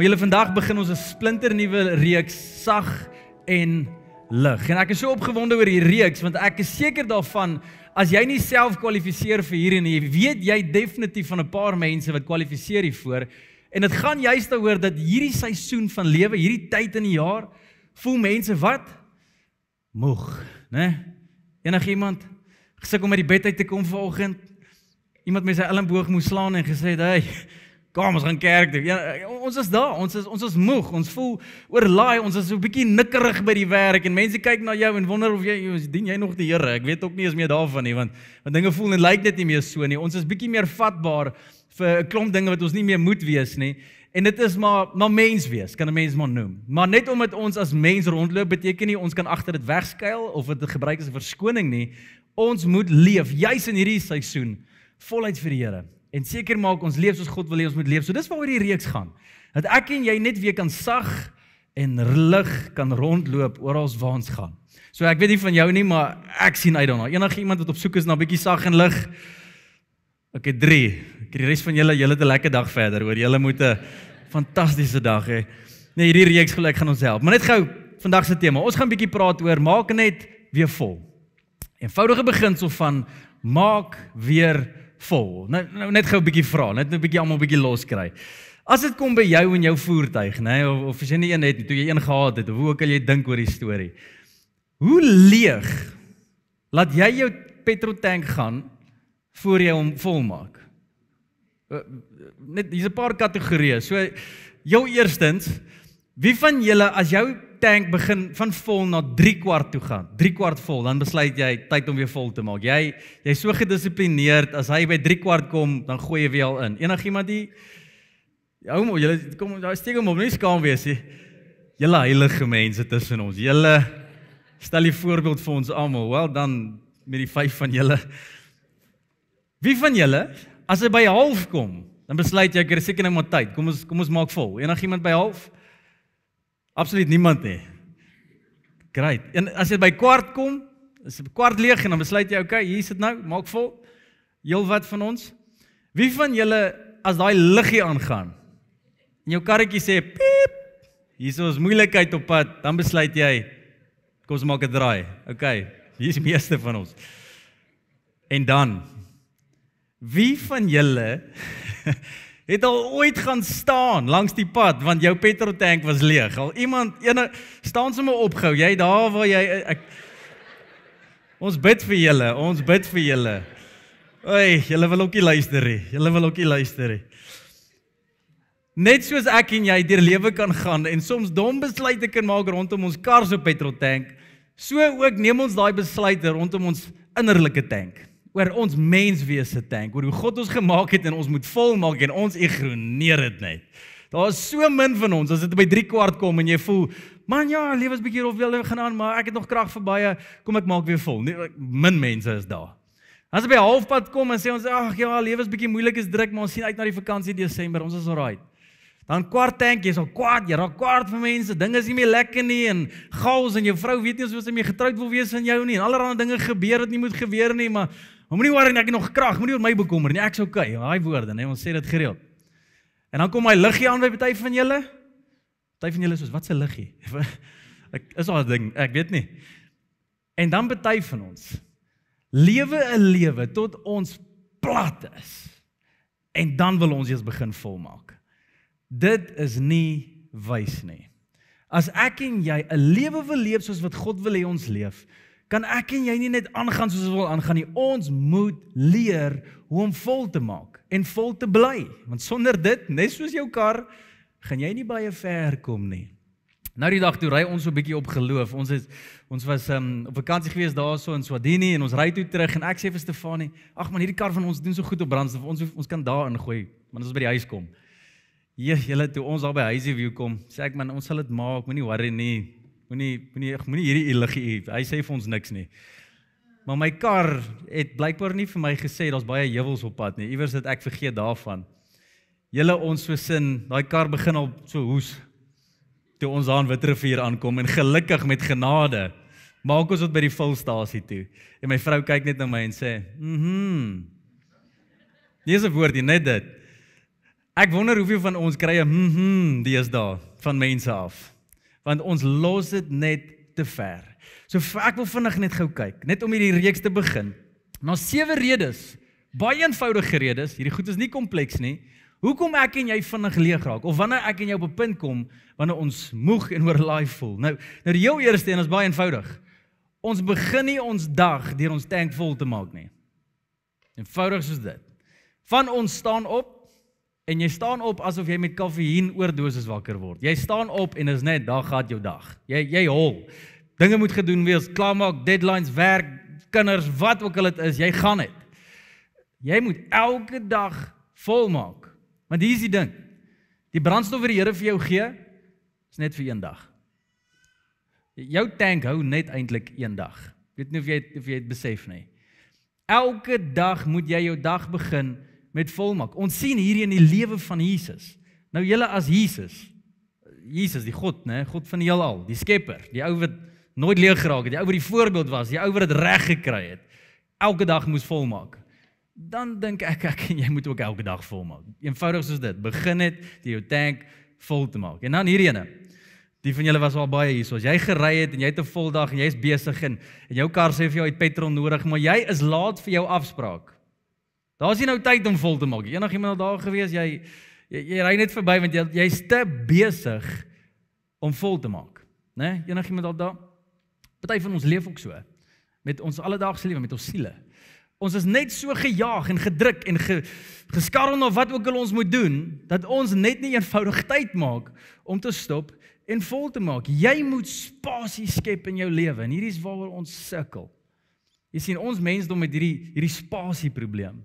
Maar julle vandag begin ons 'n splinternuwe reeks sag en lig. En ek is so opgewonde oor hierdie reeks want ek is seker daarvan as jy nie self kwalifiseer vir hierdie nie, weet jy definitief van 'n paar mense wat kwalifiseer hiervoor. En dit gaan juist daaroor dat hierdie seisoen van lewe, hierdie tyd in die jaar, voel mense wat moeg, né? Nee? Enigiemand gesukkel om uit die bed uit te kom vanoggend? Iemand met sy elmboog moes slaan en gesê het, "Hey, kom ons gaan kerk toe. Ja, ons is daar. Ons is ons is moeg. Ons voel oorlaai. Ons is so 'n bietjie nikkerig by die werk en mense kyk na jou en wonder of jy dien jy nog die Here. Ek weet ook nie eens meer daarvan nie want want dinge voel en lyk net nie meer so nie. Ons is bietjie meer vatbaar vir 'n klomp dinge wat ons nie meer moet wees nie. En dit is maar maar mens wees, kan 'n mens maar noem. Maar net omdat ons as mens rondloop, beteken nie ons kan agter dit wegskuil of dit gebruik as 'n verskoning nie. Ons moet leef juis in hierdie seisoen voluit vir die Here en seker maak ons leef soos God wil hê ons moet leef. So dis waaroor die reeks gaan. Dat ek en jy net weer kan sag en lig kan rondloop oral waar ons gaan. So ek weet nie van jou nie, maar ek sien uit daarna. Enige iemand wat op soek is na 'n bietjie sag en lig. Ek het 3. Ek het die res van julle, julle het 'n lekker dag verder. Hoor, julle moet 'n fantastiese dag hê. Nee, hierdie reeks gelyk gaan ons help. Maar net gou vandag se tema. Ons gaan bietjie praat oor maak net weer vol. Eenvoudige beginsel van maak weer vol. Nou, nou net gou 'n bietjie vra, net 'n nou bietjie almal 'n bietjie los kry. As dit kom by jou en jou voertuig, nê, nee, of, of as jy nie een het nie, toe jy een gehad het, hoe ook al jy dink oor die storie. Hoe leeg laat jy jou petroltank gaan voor jy hom vol maak? Eh, eh, net hier's 'n paar kategorieë. So jou eerstens, wie van julle as jou tank begin van vol na 3 kwart toe gaan. 3 kwart vol, dan besluit jy tyd om weer vol te maak. Jy jy's so gedissiplineerd as hy by 3 kwart kom, dan gooi jy weer al in. Enigiemand die ou mo, julle kom daar steek hom op, nie skaam wees nie. Julle heilige mense tussen ons. Julle stel die voorbeeld vir ons almal. Wel dan met die vyf van julle. Wie van julle as hy by half kom, dan besluit jy ek is seker nou maar tyd. Kom ons kom ons maak vol. Enigiemand by half? Absoluut niemand nie. Great. En as jy by kwart kom, is die kwart leeg en dan besluit jy, okay, hier sit nou, maak vol. Heelwat van ons. Wie van julle as daai liggie aangaan en jou karretjie sê piep, hier is 'n moeilikheid op pad, dan besluit jy kom ons maak 'n draai. Okay, hier is die meeste van ons. En dan wie van julle het al ooit gaan staan langs die pad want jou petroltank was leeg. Al iemand ene staan sommer opgehou. Jy daar waar jy eh, ek Ons bid vir julle. Ons bid vir julle. Oei, julle wil ookie luister hê. Julle wil ookie luister hê. Net soos ek en jy deur lewe kan gaan en soms dom besluite kan maak rondom ons kar se petroltank, so ook neem ons daai besluite rondom ons innerlike tank oor ons menswese dink, oor hoe God ons gemaak het en ons moet volmaak en ons ignoreer dit net. Daar is so min van ons as dit by 3 kwart kom en jy voel, man ja, lewe is bietjie rof, wil ek gaan aan, maar ek het nog krag vir baie, kom ek maak weer vol. Nee, min mense is daar. As jy by halfpad kom en sê ons ag ja, lewe is bietjie moeilik, is druk, maar ons sien uit na die vakansie Desember, ons is alraai. Dan kwart tank is al kwart, jy raak kwart van mense, dinge is nie meer lekker nie en gaus en jou vrou weet nie of sy mee getroud wil wees aan jou nie en allerlei dinge gebeur wat nie moet gebeur nie, maar Moenie worry nie, ek het nog krag. Moenie oor my bekommer nie. Ek's okay. Daai woorde, nê, nee, ons sê dit gereeld. En dan kom my liggie aan by party van julle. Party van julle is soos wat se liggie? ek is al 'n ding, ek weet nie. En dan party van ons lewe 'n lewe tot ons plat is. En dan wil ons eers begin volmaak. Dit is nie wys nie. As ek en jy 'n lewe wil leef soos wat God wil hê ons leef, kan ek en jy nie net aangaan soos ons wil aangaan nie. Ons moet leer hoe om vol te maak en vol te bly, want sonder dit, net soos jou kar, gaan jy nie baie ver kom nie. Nou die dag toe ry ons so 'n bietjie op geloof. Ons het ons was um, op vakansie gewees daarso in Swadini en ons ry toe terug en ek sê vir Stefanie, ag man, hierdie kar van ons doen so goed op brandstof. Ons ons kan daar ingooi wanneer ons by die huis kom. Jee, julle toe ons daar by Huisie View kom, sê ek man, ons sal dit maak, moenie worry nie. Moenie moenie ek moenie hierdie elegie. Hy sê vir ons niks nie. Maar my kar het blykbaar nie vir my gesê daar's baie heuwels op pad nie. Iewers het ek vergeet daarvan. Julle ons so sin, daai kar begin al so hoes toe ons aan Witrifuur aankom en gelukkig met genade maak ons dit by die fulstasie toe. En my vrou kyk net na my en sê, "Mhm." Nie so woord nie, net dit. Ek wonder hoeveel van ons kry 'n mhm deesdae van mense af want ons los dit net te ver. So ek wil vinnig net gou kyk, net om hierdie reeks te begin. Na nou, sewe redes, baie eenvoudige redes, hierdie goed is nie kompleks nie. Hoekom ek en jy vinnig leeg raak of wanneer ek en jy op 'n punt kom wanneer ons moeg en oorlaai voel. Nou, nou die heel eerste en is baie eenvoudig. Ons begin nie ons dag deur ons tank vol te maak nie. Eenvoudig soos dit. Van ons staan op, en jy staan op asof jy met koffieïn oordosis wakker word. Jy staan op en is net daar gaan jou dag. Jy jy hol. Dinge moet gedoen wees, klaarmaak, deadlines, werk, kinders, wat ook al dit is, jy gaan dit. Jy moet elke dag volmaak. Want hier is die ding. Die brandstof wat die Here vir jou gee, is net vir een dag. Jou tank hou net eintlik een dag. Ek weet nie of jy het, of jy dit besef nie. Elke dag moet jy jou dag begin met volmaak. Ons sien hierdie in die lewe van Jesus. Nou julle as Jesus. Jesus die God, né? God van die heelal, die skepper, die ou wat nooit leeg geraak het, die ou wat die voorbeeld was, die ou wat dit reg gekry het. Elke dag moes volmaak. Dan dink ek ek en jy moet ook elke dag volmaak. Eenvoudig soos dit. Begin het die jou tank vol te maak. En dan hierdie ene. Die van julle was al baie hier. So as jy gery het en jy het 'n vol dag en jy's besig en en jou kar sê vir jou het petrol nodig, maar jy is laat vir jou afspraak. Daar's nie nou tyd om vol te maak nie. Enig iemand al daar gewees, jy jy, jy ry net verby want jy jy's te besig om vol te maak, né? Nee? Enig iemand al daar? Party van ons leef ook so met ons alledaagse lewe, met ons siele. Ons is net so gejaag en gedruk en ge, geskarrel na wat ook al ons moet doen dat ons net nie eenvoudig tyd maak om te stop en vol te maak. Jy moet spasie skep in jou lewe en hierdie is waaroor ons sukkel. Jy sien ons mensdom met hierdie hierdie spasie probleem.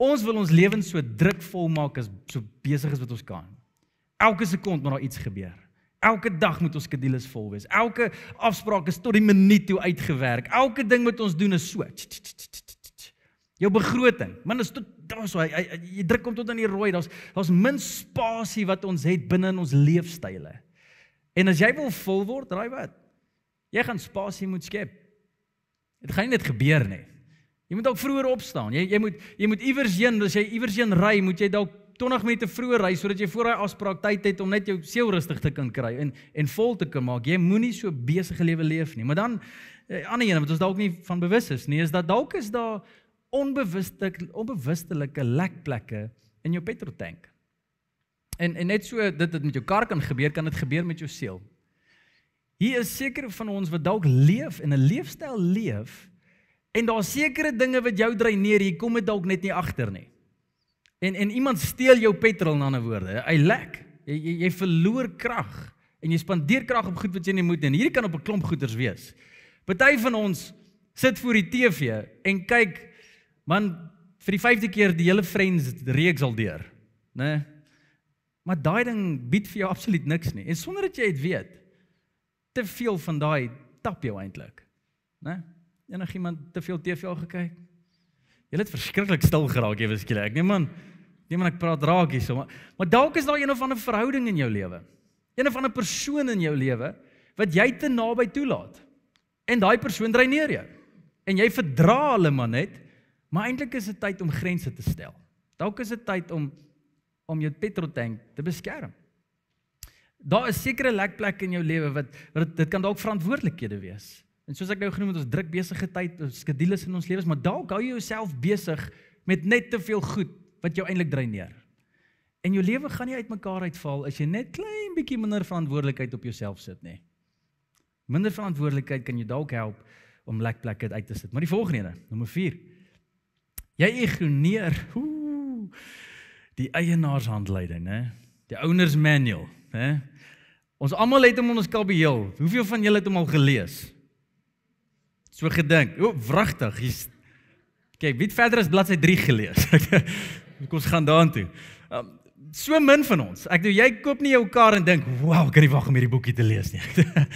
Ons wil ons lewens so drukvol maak as so besig as wat ons kan. Elke sekond moet daar iets gebeur. Elke dag moet ons skedules vol wees. Elke afspraak is tot die minuut toe uitgewerk. Elke ding wat ons doen is so. Jou begroting. Min is tot daar so jy druk hom tot aan die rooi. Daar's daar's min spasie wat ons het binne in ons leefstyle. En as jy wil vol word, raai wat? Jy gaan spasie moet skep. Dit gaan nie net gebeur nie. Jy moet dalk vroeër opstaan. Jy jy moet jy moet iewers heen, as jy iewers heen ry, moet jy dalk 20 minute vroeër ry sodat jy voor daai afspraak tyd het om net jou seel rustig te kan kry en en vol te kan maak. Jy moenie so besige lewe leef nie. Maar dan 'n eh, ander een wat ons dalk nie van bewus is nie, is dat dalk is daar onbewustelik onbewustelike lekplekke in jou petroltank. En en net so dit het met jou kar kan gebeur, kan dit gebeur met jou seel. Hier is seker van ons wat dalk leef en 'n leefstyl leef, leef En daar's sekere dinge wat jou dreineer, jy kom dit dalk net nie agter nie. En en iemand steel jou petrol in ander woorde. Hy lek. Jy jy, jy verloor krag en jy spandeer krag op goed wat jy nie moet nie. En hierdie kan op 'n klomp goeders wees. Party van ons sit voor die TV en kyk man vir die 5de keer die hele Friends reeks al deur, né? Nee? Maar daai ding bied vir jou absoluut niks nie. En sonder dat jy dit weet, te veel van daai tap jou eintlik, né? Nee? enigiemand te veel TV al gekyk? Jy het verskriklik stil geraak ewe skielik. Nee man. Nee man, ek praat raak hier so. Maar, maar dalk is daar een of ander verhouding in jou lewe. Een of ander persoon in jou lewe wat jy te naby toelaat. En daai persoon dryf neer jou. En jy verdra hulle man net, maar eintlik is dit tyd om grense te stel. Dalk is dit tyd om om jou petroltank te beskerm. Daar is sekere lekplekke in jou lewe wat, wat dit kan dalk verantwoordelikhede wees. En soos ek nou genoem het, ons druk besige tyd, ons eh, skedules in ons lewens, maar dalk hou jy jouself besig met net te veel goed wat jou eintlik dreineer. En jou lewe gaan nie uitmekaar uitval as jy net klein bietjie minder verantwoordelikheid op jouself sit nie. Minder verantwoordelikheid kan jou dalk help om lekker plekke uit te sit. Maar die volgende ene, nommer 4. Jy ignoreer die eienaarshandleiding, hè? Die owner's manual, hè? Ons almal het hom in ons kabel. Hoeveel van julle het hom al gelees? so gedink. O, wragtig. Jy's Okay, wie het verder as bladsy 3 gelees? kom ons gaan daartoe. Um, ehm, so min van ons. Ek doen jy koop nie jou kar en dink, "Wow, ek kan nie wag om hierdie boekie te lees nie."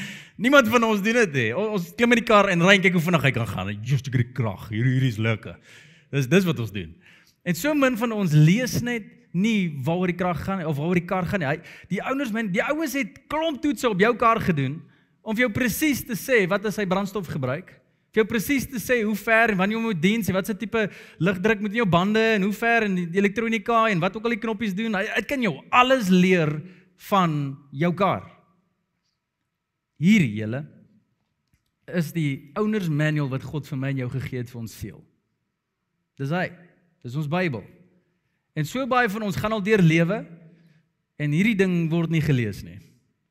Niemand van ons doen dit nie. Ons klim in die kar en ry en kyk hoe vinnig hy kan gaan. Just to get the krag. Hier hier is lekker. Dis dis wat ons doen. En so min van ons lees net nie waaroor die krag gaan of waaroor die kar gaan nie. Hy die ouers min, die ouens het klomp toetse op jou kar gedoen om vir jou presies te sê wat is sy brandstof gebruik? jou presies te sê hoe ver en wanneer jy moet dien, wat se tipe ligdruk moet in jou bande en hoe ver en die elektronika en wat ook al die knoppies doen. Hy, hy kan jou alles leer van jou kar. Hierdie hele is die owner's manual wat God vir my en jou gegee het vir ons seel. Dis hy. Dis ons Bybel. En so baie van ons gaan al deur lewe en hierdie ding word nie gelees nie.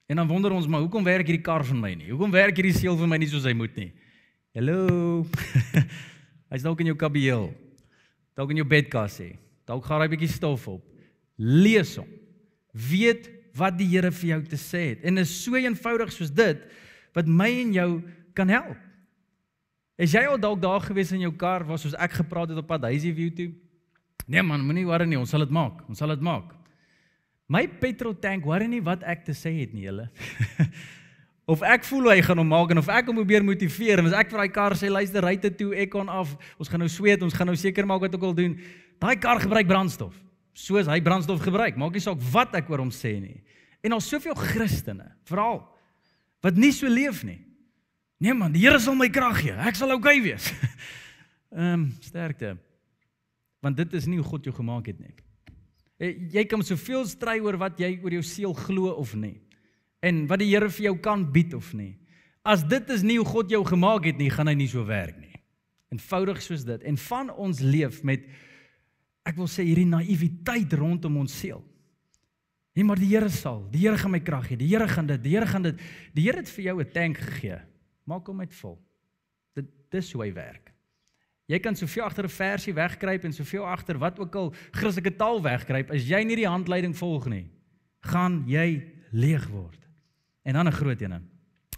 En dan wonder ons maar hoekom werk hierdie kar vir my nie? Hoekom werk hierdie seel vir my nie soos hy moet nie? Hallo. Hy's dalk in jou kabieel. Dalk in jou bedkas sê. Dalk gaan hy 'n bietjie stof op. Lees hom. Weet wat die Here vir jou te sê het. En is so eenvoudig soos dit wat my en jou kan help. Is jy al dalk daar gewees in jou kar waar soos ek gepraat het op pad Daisy View toe? Nee man, moenie worry nie, ons sal dit maak. Ons sal dit maak. My petrol tank worry nie wat ek te sê het nie, julle. of ek voel hy gaan hom maak en of ek hom probeer motiveer en as ek vir daai kar sê luister ry dit toe ek kon af ons gaan nou sweet ons gaan nou seker maak wat ek wil doen daai kar gebruik brandstof soos hy brandstof gebruik maak nie saak wat ek oor hom sê nie en al soveel christene veral wat nie so leef nie nee man die Here sal my krag gee ek sal okay wees ehm um, sterkte want dit is nie hoe God jou gemaak het nie eh, jy kan soveel stry oor wat jy oor jou seel glo of nie en wat die Here vir jou kan bied of nie. As dit is nie hoe God jou gemaak het nie, gaan hy nie so werk nie. Eenvoudig soos dit. En van ons leef met ek wil sê hierdie naïwiteit rondom ons siel. Nee, maar die Here sal. Die Here gaan my krag gee. Die Here gaan dit. Die Here gaan dit. Die Here het vir jou 'n tank gegee. Maak hom net vol. Dit dis hoe hy werk. Jy kan soveel agter 'n versie wegkruip en soveel agter wat ook al Christelike taal wegkruip, as jy nie die handleiding volg nie, gaan jy leeg word. En dan 'n groot ene.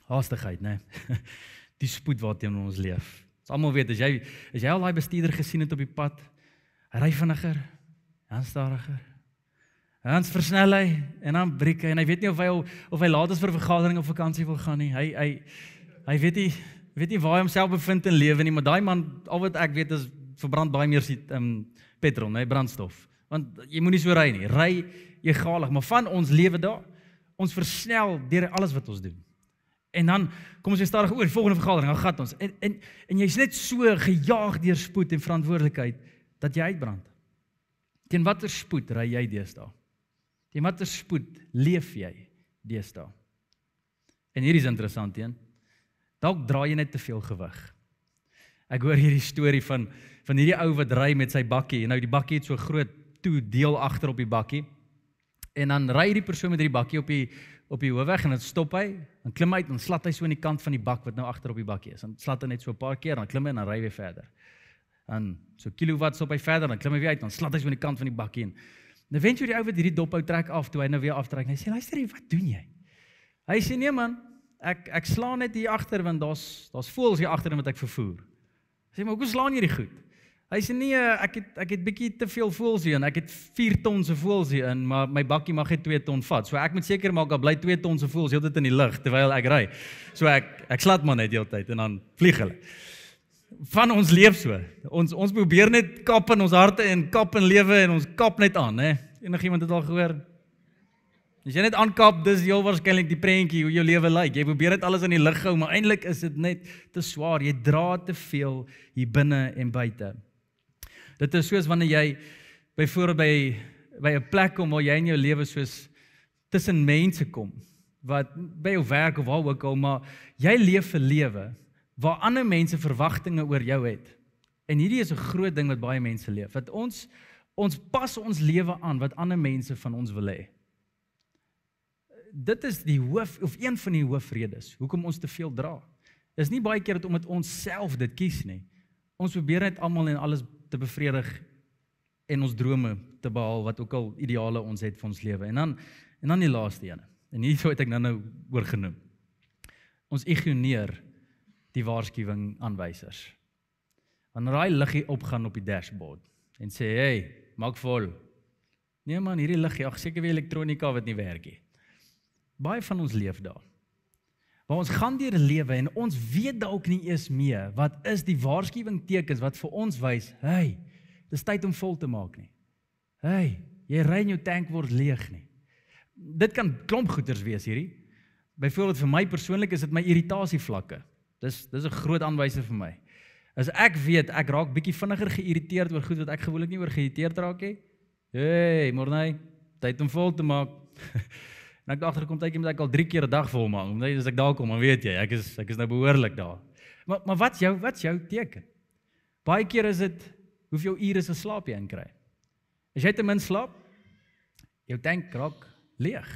Haastigheid, né? Nee. Die spoed waarteenoor ons leef. Ons almal weet as jy as jy al daai bestuurder gesien het op die pad, ry vinniger, dan stadiger. Dan versnel hy en dan breek hy en hy weet nie of hy of hy laat ons vir vergadering of vakansie wil gaan nie. Hy hy hy weet nie weet nie waar hy homself bevind in lewe nie, maar daai man al wat ek weet is verbrand baie meer se um petrol, né, nee, brandstof. Want jy moenie so ry nie. Ry egalig, maar van ons lewe daai ons versnel deur alles wat ons doen. En dan kom ons weer stadig oor die volgende vergadering, dan gat ons. En en, en jy's net so gejaag deur spoed en verantwoordelikheid dat jy uitbrand. Teen watter spoed ry jy deesdae? Teen watter spoed leef jy deesdae? En hier is interessant een. Dalk dra jy net te veel gewig. Ek hoor hierdie storie van van hierdie ou wat ry met sy bakkie en nou die bakkie het so groot toe deel agter op die bakkie En dan ry die persoon met hierdie bakkie op die op die hoofweg en dan stop hy, dan klim hy, dan slat hy so aan die kant van die bak wat nou agter op die bakkie is. Dan slat hy net so 'n paar keer, dan klim hy en dan ry weer verder. Dan so kilowatt stop hy verder, dan klim hy weer uit, dan slat hy so aan die kant van die bakkie en dan wens jy die ou wat hierdie dophou trek af toe hy nou weer aftrek. Hy sê luister hier, wat doen jy? Hy sê nee man, ek ek slaan net hier agter want daar's daar's voels hier agter en wat ek vervoer. Hy sê maar hoekom slaan jy die goed? Hy sê nee, ek het ek het bietjie te veel voels hier en ek het 4 ton se voels hier in, maar my bakkie mag net 2 ton vat. So ek moet seker maak dat bly 2 ton se voels heeltyd in die lug terwyl ek ry. So ek ek slat maar net heeltyd en dan vlieg hulle. Van ons leef so. Ons ons probeer net kap in ons harte en kap in lewe en ons kap net aan, hè. Enigiemand het al gehoor. As jy net aankap, dis heel waarskynlik die prentjie hoe jou lewe lyk. Jy probeer dit alles aan die lig hou, maar eintlik is dit net te swaar. Jy dra te veel hier binne en buite. Dit is soos wanneer jy byvoorbeeld by by 'n plek kom waar jy in jou lewe soos tussen mense kom wat by jou werk of waar ook al maar jy leef 'n lewe waar ander mense verwagtinge oor jou het. En hierdie is 'n groot ding wat baie mense leef. Wat ons ons pas ons lewe aan wat ander mense van ons wil hê. Dit is die hoof of een van die hoofredes hoekom ons te veel dra. Dis nie baie keer dat om dit ons self dit kies nie. Ons probeer net almal en alles te bevredig en ons drome te behaal wat ook al ideale ons het vir ons lewe. En dan en dan die laaste een. En hierso het ek nou-nou oorgenoem. Ons ignoreer die waarskuwing aanwysers. Wanneer daai liggie opgaan op die dashboard en sê hey, maak vol. Nee man, hierdie liggie, ag seker weer elektronika wat nie werk nie. Baie van ons leef daar waar ons gaan deur lewe en ons weet dalk nie eens mee wat is die waarskuwing tekens wat vir ons wys, hey, dis tyd om vol te maak nie. Hey, jy ry in jou tank word leeg nie. Dit kan klomp goeters wees hierdie. Byvoorbeeld vir my persoonlik is dit my irritasie vlakke. Dis dis 'n groot aanwyser vir my. As ek weet ek raak bietjie vinniger geïrriteerd oor goed wat ek gewoonlik nie oor geïrriteerd raak nie. Hey, môre, tyd om vol te maak. En ek dagter kom tydjie met ek al 3 keer 'n dag vol maak. Net as ek daar kom, dan weet jy, ek is ek is nou behoorlik daar. Maar maar wat's jou wat's jou teken? Baie keer is dit hoeveel ure se slaap jy inkry. As jy te min slaap, jou tank raak leeg.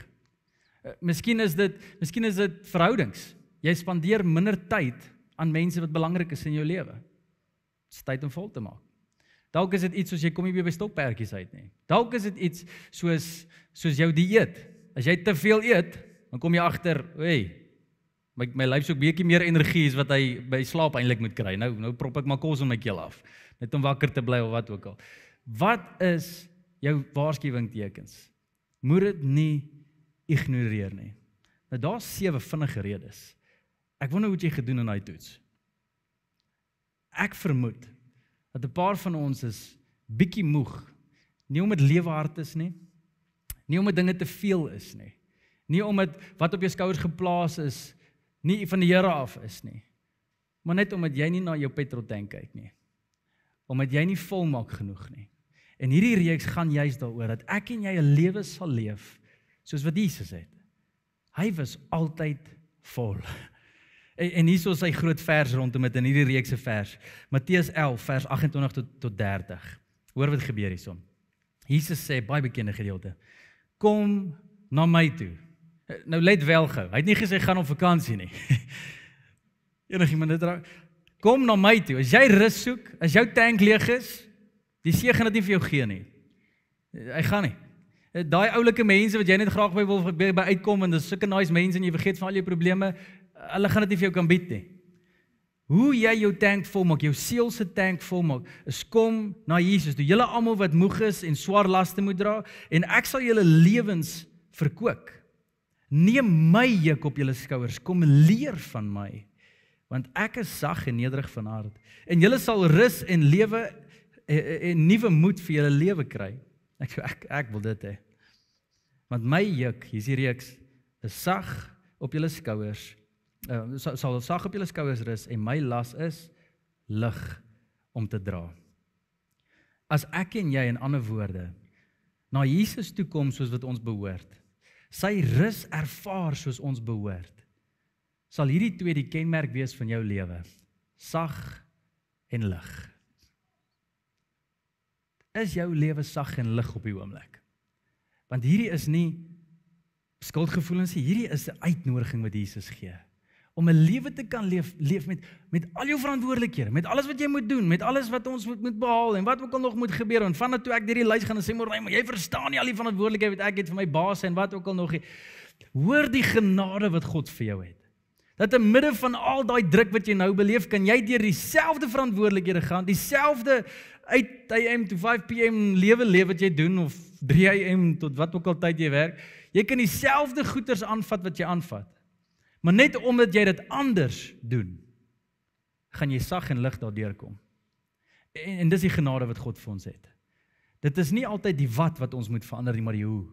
Eh, miskien is dit miskien is dit verhoudings. Jy spandeer minder tyd aan mense wat belangrik is in jou lewe. Dit is tyd om vol te maak. Dalk is dit iets soos jy kom nie by stokpertjies uit nie. Dalk is dit iets soos soos jou dieet. As jy te veel eet, dan kom jy agter, hey, my my lyf soek bietjie meer energie as wat hy by slaap eintlik moet kry. Nou nou prop ek maar kos in my keel af, net om wakker te bly of wat ook al. Wat is jou waarskuwingtekens? Moet dit nie ignoreer nie. Nou daar's sewe vinnige redes. Ek wonder hoe jy gedoen in daai toets. Ek vermoed dat 'n paar van ons is bietjie moeg. Nie om dit lewe hard is nie. Nie omdat dinge te veel is nie. Nie omdat wat op jou skouers geplaas is nie van die Here af is nie. Maar net omdat jy nie na jou petroltank kyk nie. Omdat jy nie volmaak genoeg nie. En hierdie reeks gaan juist daaroor dat ek en jy 'n lewe sal leef soos wat Jesus het. Hy was altyd vol. En, en hier is sy groot vers rondom dit in hierdie reeks se vers. Matteus 11 vers 28 tot tot 30. Hoor wat gebeur hierson. Jesus sê baie bekende gedeelte kom na my toe. Nou let wel gou. Hy het nie gesê gaan op vakansie nie. Enigiemand dit raak. Kom na my toe. As jy rus soek, as jou tank leeg is, die see gaan dit nie vir jou gee nie. Hy gaan nie. Eh, daai oulike mense wat jy net graag by wil by uitkom en dis sulke nice mense en jy vergeet van al jou probleme, hulle gaan dit nie vir jou kan bied nie hoe jy jou tank volmaak, jou siel se tank volmaak, is kom na Jesus. Toe julle almal wat moeg is en swaar laste moet dra, en ek sal julle lewens verkoop. Neem my juk op julle skouers, kom leer van my, want ek is sag en nederig van hart. En julle sal rus en lewe eh, eh, en nuwe moed vir julle lewe kry. Ek ek ek wil dit hê. Want my juk, hier's die reeks, is sag op julle skouers uh, sal sal sag op julle skouers rus en my las is lig om te dra. As ek en jy in ander woorde na Jesus toe kom soos wat ons behoort, sy rus ervaar soos ons behoort, sal hierdie twee die kenmerk wees van jou lewe. Sag en lig. Is jou lewe sag en lig op hierdie oomblik? Want hierdie is nie skuldgevoelens nie, hierdie is 'n uitnodiging wat Jesus gee om 'n lewe te kan leef leef met met al jou verantwoordelikhede, met alles wat jy moet doen, met alles wat ons moet moet behaal en wat ook al nog moet gebeur en vandat toe ek deur die lys gaan en sê môre, jy verstaan nie al die verantwoordelikheid wat ek het vir my baas en wat ook al nog. Hoor die genade wat God vir jou het. Dat in midde van al daai druk wat jy nou beleef, kan jy deur dieselfde verantwoordelikhede gaan, dieselfde 8 am tot 5 pm lewe lewe wat jy doen of 3 am tot wat ook al tyd jy werk. Jy kan dieselfde goeders aanvat wat jy aanvat. Maar net omdat jy dit anders doen, gaan jy sag en lig daardeur kom. En en dis die genade wat God vir ons het. Dit is nie altyd die wat wat ons moet verander nie, maar die hoe.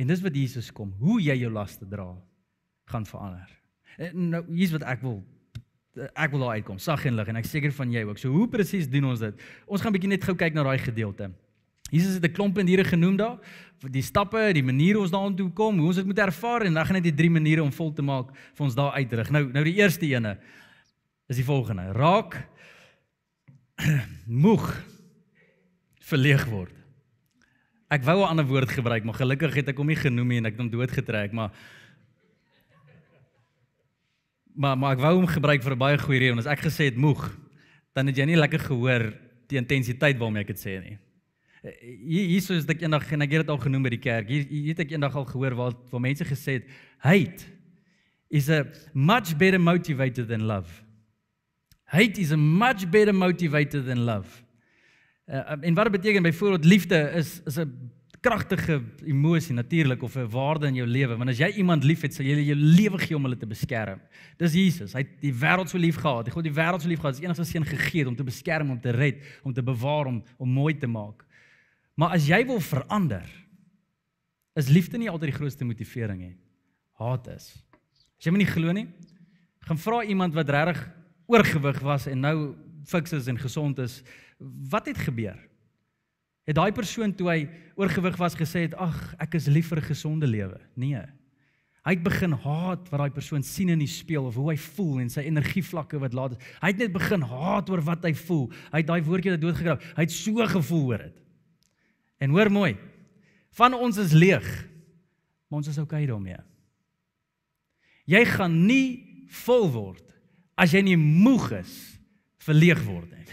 En dis wat Jesus kom, hoe jy jou laste dra, gaan verander. En nou hier's wat ek wil ek wil daar uitkom, sag en lig en ek seker van jy ook. So hoe presies doen ons dit? Ons gaan bietjie net gou kyk na daai gedeelte. Jesus het 'n klomp in hierre genoem daar vir die stappe, die maniere ons daaraan toe kom, hoe ons dit moet ervaar en dan gaan dit die drie maniere om vol te maak vir ons daar uitrig. Nou nou die eerste ene is die volgende: raak moeg verleeg word. Ek wou 'n ander woord gebruik, maar gelukkig het ek hom nie genoem nie en ek het hom doodgetrek, maar maar maar ek wou hom gebruik vir 'n baie goeie rede, want as ek gesê het moeg, dan het jy nie lekker gehoor die intensiteit waarmee ek dit sê nie hier hieso is dit eendag en ek het dit al genoem by die kerk. Hier, hier het ek eendag al gehoor waar waar mense gesê het hate is a much better motivator than love. Hate is a much better motivator than love. Uh, um, en wat beteken byvoorbeeld liefde is is 'n kragtige emosie natuurlik of 'n waarde in jou lewe want as jy iemand liefhet sal jy jou lewe gee om hulle te beskerm. Dis Jesus. Hy het die wêreld so lief gehad. Hy het God die wêreld so lief gehad. Hy het enigste seën gegee om te beskerm, om te red, om te bewaar, om om mooi te maak. Maar as jy wil verander, is liefde nie altyd die grootste motivering nie. Haat is. As jy my nie glo nie, gaan vra iemand wat regtig oorgewig was en nou fiks is en gesond is, wat het gebeur? Het daai persoon toe hy oorgewig was gesê het, "Ag, ek is lief vir 'n gesonde lewe." Nee. Hy het begin haat wat daai persoon sien in die spieël of hoe hy voel en sy energievlakke wat laat is. Hy het net begin haat oor wat hy voel. Hy het daai woordjie dood gekrap. Hy het so gevoel oor dit. En hoor mooi. Van ons is leeg, maar ons is okay daarmee. Jy gaan nie vol word as jy nie moeg is vir leeg word nie.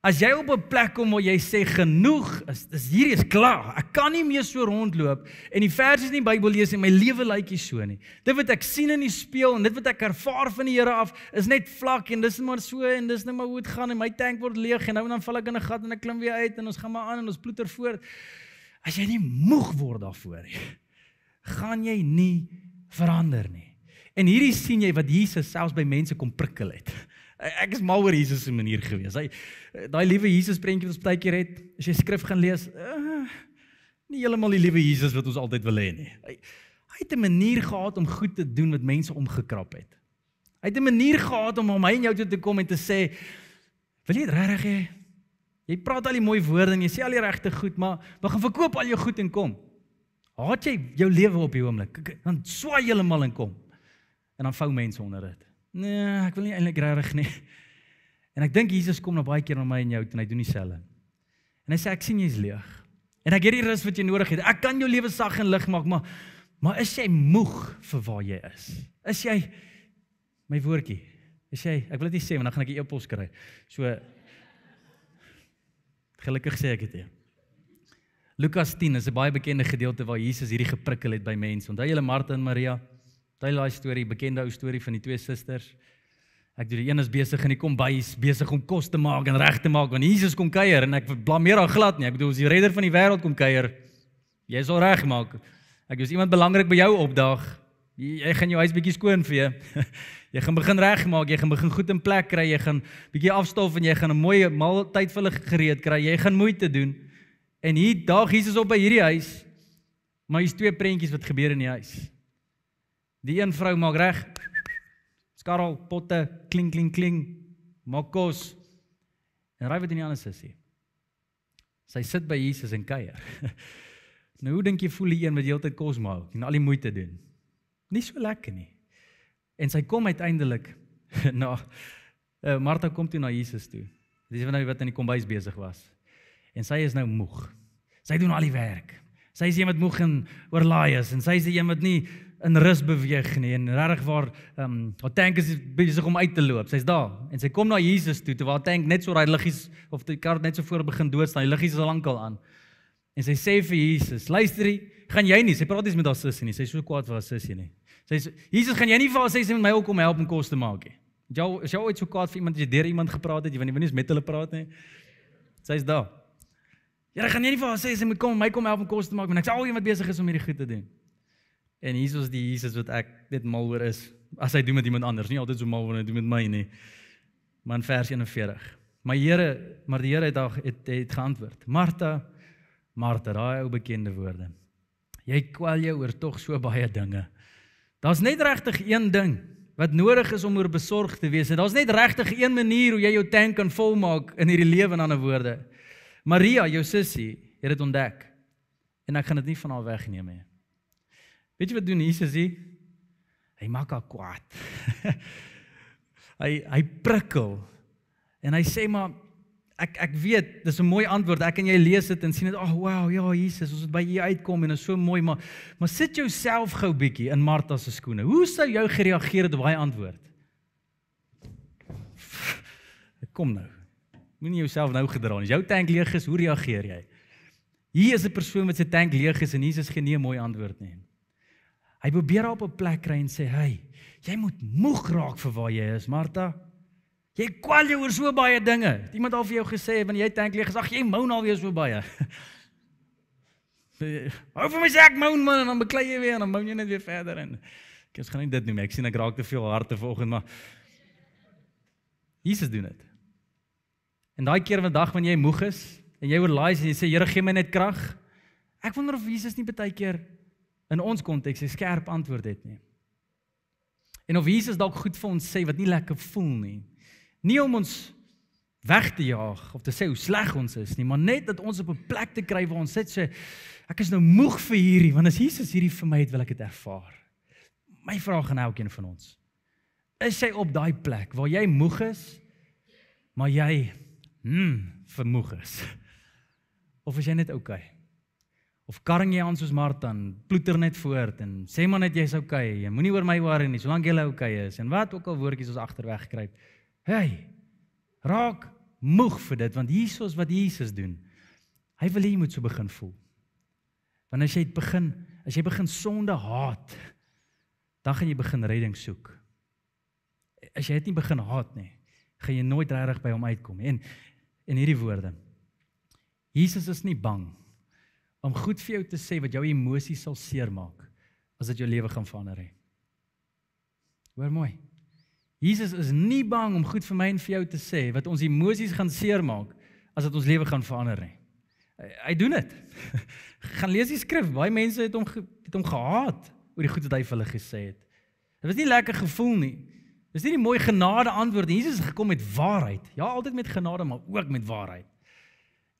As jy op 'n plek kom waar jy sê genoeg is, dis hierdie is klaar. Ek kan nie meer so rondloop en die versies in die Bybel lees en my lewe lyk like nie so nie. Dit wat ek sien in die spieël en dit wat ek ervaar van die Here af is net vlak en dis net maar so en dis net maar hoe dit gaan en my tank word leeg en nou dan val ek in 'n gat en ek klim weer uit en ons gaan maar aan en ons ploeter voort. As jy nie moeg word daarvoor nie, gaan jy nie verander nie. En hierdie sien jy wat Jesus selfs by mense kom prikkel het ek is mal oor Jesus se manier gewees. Hy daai liewe Jesus prentjie wat ons baie keer het as jy skrif gaan lees, uh, nie heeltemal die liewe Jesus wat ons altyd wil hê nie. Hy hy het 'n manier gehad om goed te doen wat mense omgekrap het. Hy het 'n manier gehad om hom hy en jou toe te kom en te sê, "Wil jy regtig hê jy praat al die mooi woorde en jy sê al die regte goed, maar begin verkoop al jou goed en kom. Haat jy jou lewe op hierdie oomblik? Dan swaai jy heeltemal en kom." En dan vou mense onder dit. Nee, ek wil nie eintlik regtig nie. En ek dink Jesus kom na nou baie keer na my en jou en hy doen dieselfde. En hy sê ek sien jy's leeg. En ek gee die rus wat jy nodig het. Ek kan jou lewe sag en lig maak, maar maar is jy moeg vir waar jy is? Is jy my woordjie? Is jy ek wil dit nie sê want dan gaan ek 'n e-pos kry. So gelukkig sê ek dit hier. Lukas 10 is 'n baie bekende gedeelte waar Jesus hierdie geprikkel het by mense. Onthou julle Martha en Maria? Daai laaste storie, bekende ou storie van die twee susters. Ek doen die een is besig in die kombuis, besig om kos te maak en reg te maak want Jesus kom kuier en ek blameer haar glad nie. Ek bedoel, as die redder van die wêreld kom kuier, jy sal reg maak. Ek is iemand belangrik by jou opdag. Jy gaan jou huis bietjie skoon vee. Jy gaan begin regmaak, jy gaan begin goed in plek kry, jy gaan bietjie afstof en jy gaan 'n mooi maaltyd vir hulle gereed kry. Jy gaan moeite doen. En hier daag Jesus op by hierdie huis. Maar hier's twee prentjies wat gebeur in die huis. Die een vrou maak reg. Skarrel potte kling kling kling. Maak kos. En raai wat in die ander sussie? Sy sit by Jesus en kuier. nou hoe dink jy voel die een wat heeltyd kos maak en al die moeite doen? Nie so lekker nie. En sy kom uiteindelik na uh, Martha kom toe na Jesus toe. Dis wanneer hy wat in die kombuis besig was. En sy is nou moeg. Sy doen al die werk. Sy is die een wat moeg en oorlaai is en sy is die een wat nie in rus beweeg nie en regtig waar ehm um, haar tank is besig om uit te loop. Sy's daar en sy kom na Jesus toe terwyl haar tank net so ry liggies of die kar net so voor begin dood staan. Die liggies is al lankal aan. En sy sê vir Jesus, luisterie, gaan jy nie? Sy praat iets met haar sussie nie. Sy's so kwaad vir haar sussie nie. Sy sê Jesus, gaan jy nie vir haar sê sy moet my ook kom help om kos te maak nie? Jou is jou ooit so kwaad vir iemand as jy deur iemand gepraat het, jy weet nie eens met hulle praat nie. Sy's daar. Here, gaan jy nie vir haar sê sy moet kom my kom help om kos te maak nie? Ek's al iemand besig is om hierdie goed te doen. En Jesus die Jesus wat ek net mal oor is. As hy doen met iemand anders, nie altyd so mal wanneer hy doen met my nie. Maar in vers 41. My Here, maar die Here het daag het, het geantwoord. Martha, Martha, daai ou bekende woorde. Jy kwel jou oor tog so baie dinge. Daar's net regtig een ding wat nodig is om oor besorg te wees. Daar's net regtig een manier hoe jy jou tank kan volmaak in hierdie lewe en ander woorde. Maria, jou sussie, het dit ontdek. En ek gaan dit nie van haar wegneem nie. Weet jy wat doen Jesus hier? Hy maak haar kwaad. hy hy prikkel. En hy sê maar ek ek weet, dis 'n mooi antwoord. Ek en jy lees dit en sien dit, "Ag, oh, wow, ja, Jesus, ons het by U uitkom en is so mooi, maar maar sit jouself gou bietjie in Martha se skoene. Hoe sou jy gereageer het op daai antwoord?" Kom nou. Moenie jouself nou gedra nie. As jou tank leeg is, hoe reageer jy? Hier is 'n persoon wat sy tank leeg is en Jesus gee nie 'n mooi antwoord nie. Hy probeer haar op 'n plek kry en sê: "Hey, jy moet moeg raak vir waar jy is, Martha. Jy kwal jy oor so baie dinge. Het iemand al vir jou gesê wanneer jy tank leeg is, ag jy moun alweer so baie?" Hou vir my sê ek moun man en dan beklei jy weer en dan moun jy net weer verder en ek is gaan nie dit noem nie. Ek sien ek raak te veel harte vanoggend, maar Jesus doen dit. En daai keer van dag wanneer jy moeg is en jy oorlaai is en jy sê Here gee my net krag. Ek wonder of Jesus nie baie keer in ons konteks 'n skerp antwoord het nie. En of Jesus dalk goed vir ons sê wat nie lekker voel nie. Nie om ons weg te jaag of te sê hoe sleg ons is nie, maar net dat ons op 'n plek te kry waar ons sê so, ek is nou moeg vir hierdie want as Jesus hierdie vir my het wil ek dit ervaar. My vraag aan elkeen van ons. Is jy op daai plek waar jy moeg is maar jy mm vermoeg is? Of is jy net oukei? Okay? Of karring jy aan soos Martha en ploeter net voort en sê maar net jy's okay, jy moenie oor my worry nie, solank jy okay is en wat ook al woordjies ons agterweg kryp. Hey, raak moeg vir dit want hiersoos wat Jesus doen. Hy wil hê jy moet so begin voel. Want as jy begin, as jy begin sonde haat, dan gaan jy begin redding soek. As jy dit nie begin haat nie, gaan jy nooit regtig by hom uitkom nie. En en hierdie woorde. Jesus is nie bang nie om goed vir jou te sê wat jou emosies sal seermaak as dit jou lewe gaan verander hê. Hoor mooi. Jesus is nie bang om goed vir my en vir jou te sê wat ons emosies gaan seermaak as dit ons lewe gaan verander hê. Hy, hy doen dit. gaan lees die skrif. Baie mense het hom het hom gehaat oor die goed wat hy vir hulle gesê het. Dit was nie lekker gevoel nie. Dis nie die mooi genade antwoord. Jesus het gekom met waarheid. Ja, altyd met genade, maar ook met waarheid.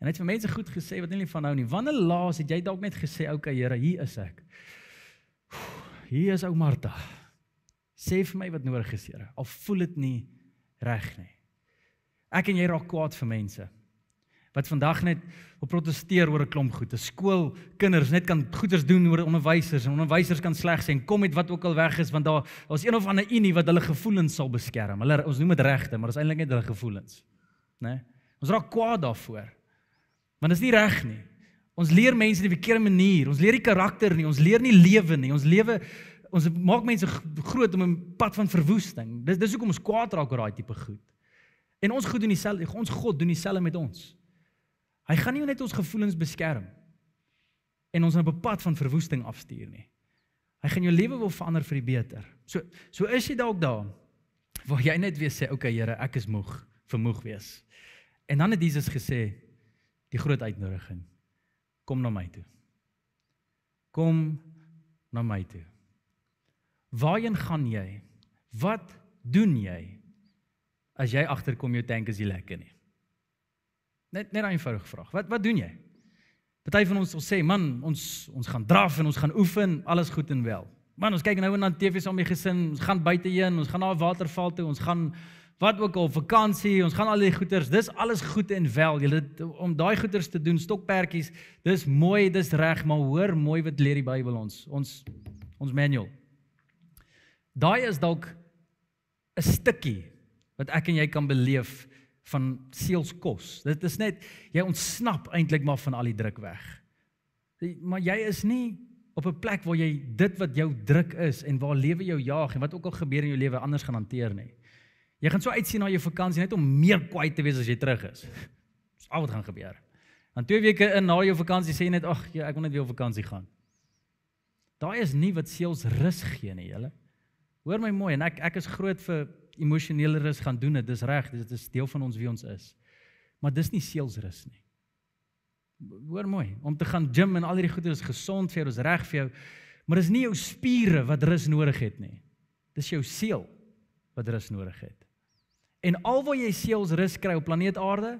En hy het vir mense goed gesê wat nie van nou nie. Wanneer laas het jy dalk net gesê, "Oké okay, Here, hier is ek." Hier is ou Martha. Sê vir my wat nodig is, Here. Al voel dit nie reg nie. Ek en jy raak kwaad vir mense wat vandag net wil proteseer oor 'n klomp goed. 'n Skool kinders net kan goeders doen oor onderwysers en onderwysers kan sleg sê en kom met wat ook al weg is want daar was een of ander unie wat hulle gevoelens sal beskerm. Hulle ons noem dit regte, maar dit is eintlik net hulle gevoelens, né? Nee? Ons raak kwaad daarvoor. Want dit is nie reg nie. Ons leer mense die verkeerde manier. Ons leer die karakter nie. Ons leer nie lewe nie. Ons lewe ons maak mense groot om 'n pad van verwoesting. Dis dis hoekom ons kwaad raak oor daai tipe goed. En ons goed doen dieselfde. Ons God doen dieselfde met ons. Hy gaan nie net ons gevoelens beskerm en ons op 'n pad van verwoesting afstuur nie. Hy gaan jou lewe wil verander vir die beter. So so is jy dalk daar waar jy net weer sê, "Oké okay, Here, ek is moeg, vermoeg wees." En dan het Jesus gesê, die groot uitnodiging. Kom na my toe. Kom na my toe. Waarheen gaan jy? Wat doen jy as jy agterkom jou tank is nie lekker nie? Net net 'n eenvoudige vraag. Wat wat doen jy? Party van ons sal sê, "Man, ons ons gaan draf en ons gaan oefen, alles goed en wel." Man, ons kyk nou en dan TV saam met die gesin, ons gaan buite heen, ons gaan na 'n waterval toe, ons gaan wat ook al vakansie, ons gaan al die goeders, dis alles goed en wel. Jy het om daai goeders te doen, stokpertjies, dis mooi, dis reg, maar hoor mooi wat leer die Bybel ons, ons ons manual. Daai is dalk 'n stukkie wat ek en jy kan beleef van seelskos. Dit is net jy ontsnap eintlik maar van al die druk weg. Maar jy is nie op 'n plek waar jy dit wat jou druk is en waar lewe jou jaag en wat ook al gebeur in jou lewe anders gaan hanteer nie. Jy gaan so uitsien na jou vakansie net om meer kwaai te wees as jy terug is. Dis al wat gaan gebeur. Dan twee weke in na jou vakansie sê jy net ag, ja, ek wil net weer op vakansie gaan. Daai is nie wat seels rus gee nie, julle. Hoor my mooi en ek ek is groot vir emosionele rus gaan doen dit. Dis reg, dit is deel van ons wie ons is. Maar dis nie seels rus nie. Hoor mooi, om te gaan gym en al hierdie goeie is gesond vir jou, is reg vir jou. Maar dis nie jou spiere wat rus nodig het nie. Dis jou siel wat rus nodig het. En al wat jy seels rus kry op planeet Aarde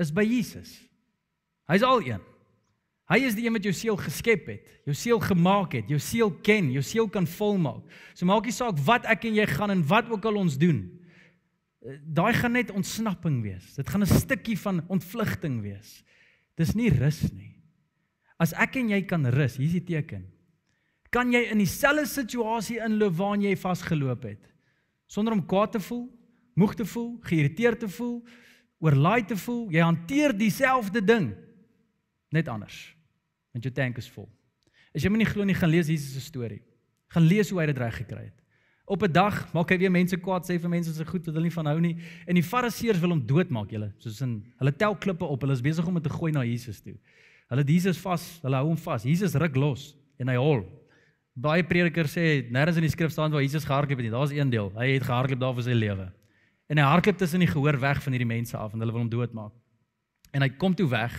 is by Jesus. Hy's al een. Hy is die een wat jou seel geskep het, jou seel gemaak het, jou seel ken, jou seel kan volmaak. So maak nie saak wat ek en jy gaan en wat ook al ons doen. Daai gaan net ontsnapping wees. Dit gaan 'n stukkie van ontvlugting wees. Dis nie rus nie. As ek en jy kan rus, hier's die teken. Kan jy in dieselfde situasie inloop waarna jy vasgeloop het sonder om kwaad te voel, moeg te voel, geïrriteerd te voel, oorlaai te voel. Jy hanteer dieselfde ding net anders. Want jou tank is vol. As jy moenie glo nie, gaan lees Jesus se storie. Gaan lees hoe hy dit reg gekry het. Op 'n dag maak hy weer mense kwaad, sê vir mense se goed wat hulle nie van hou nie, en die fariseërs wil hom doodmaak, julle. Soos in hulle tel klippe op, hulle is besig om hom te gooi na Jesus toe. Hulle het Jesus vas, hulle hou hom vas. Jesus ruk los en hy hol. Baie predikers sê nêrens in die skrif staan waar Jesus gehardloop het nie. Daar's een deel. Hy het gehardloop daar vir sy lewe. En hy hardloop tussen die gehoor weg van hierdie mense af en hulle wil hom doodmaak. En hy kom toe weg.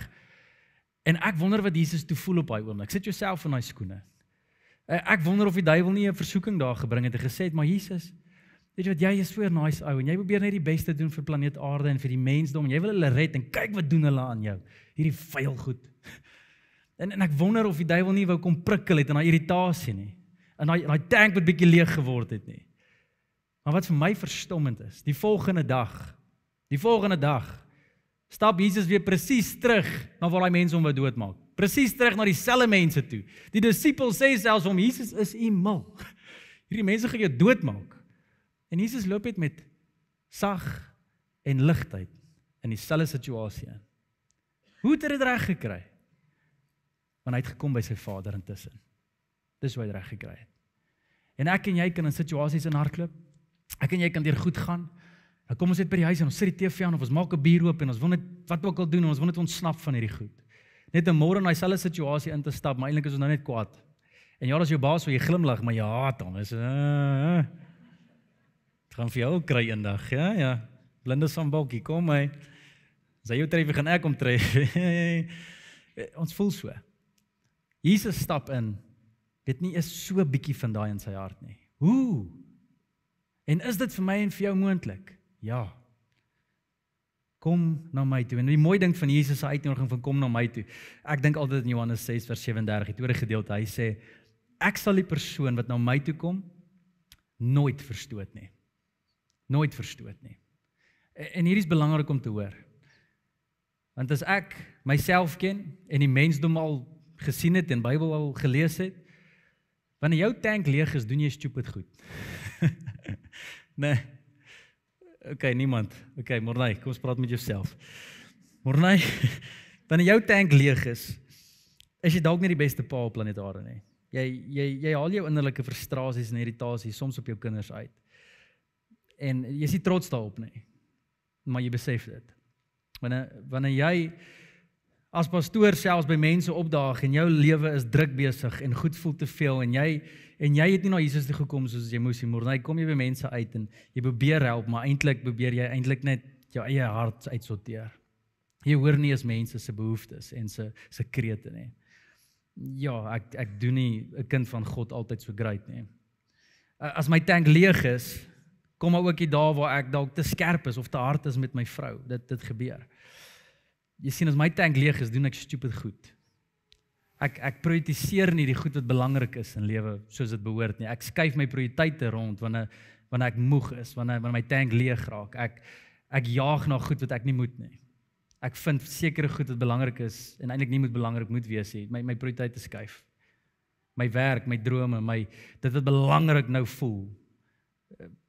En ek wonder wat Jesus toe voel op daai oomblik. Sit jouself in daai skoene. Eh, ek wonder of die duiwel nie 'n versoeking daar gebring het en gesê het, "Maar Jesus, weet jy wat jy is so 'n nice ou en jy probeer net die beste doen vir planeet Aarde en vir die mensdom. Jy wil hulle red en kyk wat doen hulle aan jou. Hierdie vuil goed." En en ek wonder of die duiwel nie wou kom prikkel het in daai irritasie nie. In daai daai tank wat bietjie leeg geword het nie. Maar wat vir my verstommend is, die volgende dag, die volgende dag stap Jesus weer presies terug na waar daai mense hom wou doodmaak. Presies terug na dieselfde mense toe. Die disipels sê selfs hom Jesus is u mil. Hierdie mense gaan jou doodmaak. En Jesus loop dit met sag en ligtheid in dieselfde situasie in. Hoe het hy dit reg gekry? Want hy het gekom by sy Vader intussen. Dis hoe hy dit reg gekry het. En ek en jy kan in situasies in hartklop Ek en jy kan deur goed gaan. Dan kom ons net by die huis en ons sit die TV aan of ons maak 'n bier oop en ons wil net wat ook al doen, ons wil net ontsnap van hierdie goed. Net 'n môre in daai selfde situasie in te stap, maar eintlik is ons nou net kwaad. En ja, as jou baas wil jy glimlag, maar jy haat hom. Dis uh, uh. gaan vir jou kry eendag, ja, ja. Blinde sambokkie, kom my. Sy jou tref, gaan ek om tref. Eh, ons voel so. Jesus stap in. Dit nie is so bietjie van daai in sy hart nie. Hoe? En is dit vir my en vir jou moontlik? Ja. Kom na my toe. En die mooi ding van Jesus se uitnodiging van kom na my toe. Ek dink altyd in Johannes 6 vers 37, die tweede gedeelte. Hy sê ek sal die persoon wat na my toe kom nooit verstoot nie. Nooit verstoot nie. En hier is belangrik om te hoor. Want as ek myself ken en die mensdom al gesien het en Bybel al gelees het, wanneer jou tank leeg is, doen jy stupid goed. nee. OK, niemand. OK, Morney, kom ons praat met jouself. Morney, wanneer jou tank leeg is, is jy dalk nie die beste pa op planeet Aarde nie. Jy jy jy haal jou innerlike frustrasies en irritasie soms op jou kinders uit. En jy is nie trots daarop nie. Maar jy besef dit. Wanneer wanneer jy as pastoor selfs by mense opdaag en jou lewe is druk besig en goed voel te veel en jy en jy het nie na Jesus toe gekom soos jy moes nie. Môre nou kom jy by mense uit en jy probeer help, maar eintlik probeer jy eintlik net jou eie hart uitsorteer. Jy hoor nie eens mense se behoeftes en se se krete nie. Ja, ek ek doen nie 'n kind van God altyd so great nie. As my tank leeg is, kom maar ook die dae waar ek dalk te skerp is of te hard is met my vrou. Dit dit gebeur. Jy sien as my tank leeg is, doen ek stupid goed. Ek ek prioritiseer nie die goed wat belangrik is in lewe soos dit behoort nie. Ek skuif my prioriteite rond wanneer wanneer ek moeg is, wanneer wanneer my tank leeg raak. Ek ek jaag na goed wat ek nie moet nie. Ek vind sekere goed wat belangrik is en eintlik nie moet belangrik moet wees nie. My my prioriteite skuif. My werk, my drome, my dit wat belangrik nou voel.